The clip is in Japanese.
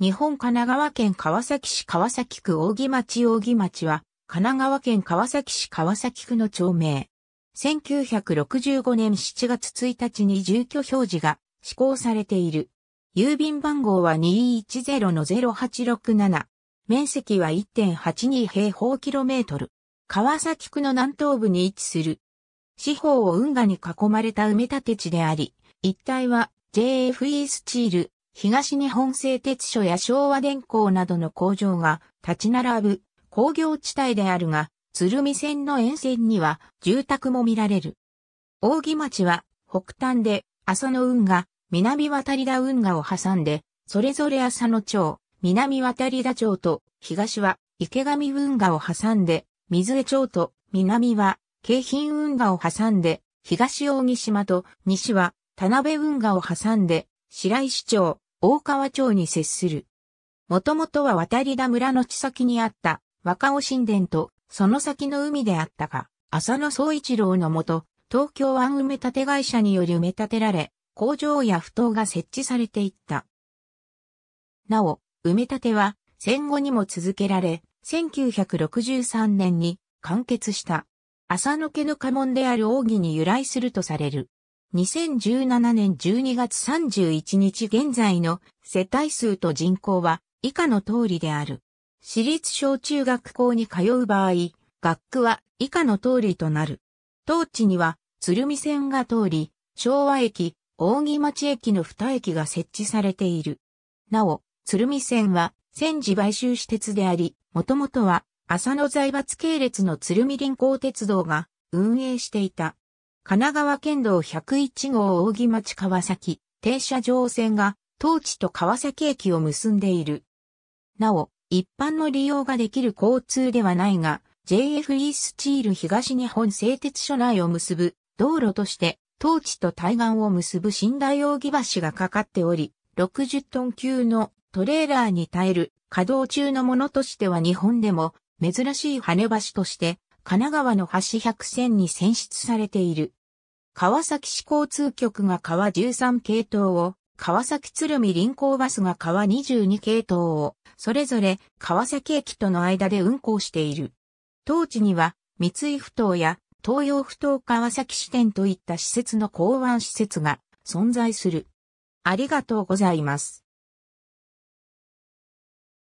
日本神奈川県川崎市川崎区大木町大木町は、神奈川県川崎市川崎区の町名。1965年7月1日に住居表示が施行されている。郵便番号は210-0867。面積は1.82平方キロメートル。川崎区の南東部に位置する。四方を運河に囲まれた埋め立て地であり、一帯は JFE スチール、東日本製鉄所や昭和電工などの工場が立ち並ぶ工業地帯であるが、鶴見線の沿線には住宅も見られる。扇町は北端で浅野運河、南渡田運河を挟んで、それぞれ浅野町、南渡田町と東は池上運河を挟んで、水江町と南は京浜運河を挟んで、東大木島と西は田辺運河を挟んで、白石町、大川町に接する。もともとは渡り田村の地先にあった若尾神殿とその先の海であったが、浅野総一郎のもと、東京湾埋め立て会社により埋め立てられ、工場や埠頭が設置されていった。なお、埋め立ては戦後にも続けられ、1963年に完結した。浅野家の家紋である奥義に由来するとされる。2017年12月31日現在の世帯数と人口は以下の通りである。私立小中学校に通う場合、学区は以下の通りとなる。当地には鶴見線が通り、昭和駅、大木町駅の2駅が設置されている。なお、鶴見線は戦時買収私鉄であり、もともとは浅野財閥系列の鶴見臨港鉄道が運営していた。神奈川県道101号大木町川崎停車場線が当地と川崎駅を結んでいる。なお、一般の利用ができる交通ではないが、JFE スチール東日本製鉄所内を結ぶ道路として当地と対岸を結ぶ新大大木橋がかかっており、60トン級のトレーラーに耐える稼働中のものとしては日本でも珍しい跳ね橋として神奈川の橋100選に選出されている。川崎市交通局が川13系統を、川崎鶴見臨港バスが川22系統を、それぞれ川崎駅との間で運行している。当地には、三井不頭や東洋不頭川崎支店といった施設の港湾施設が存在する。ありがとうございます。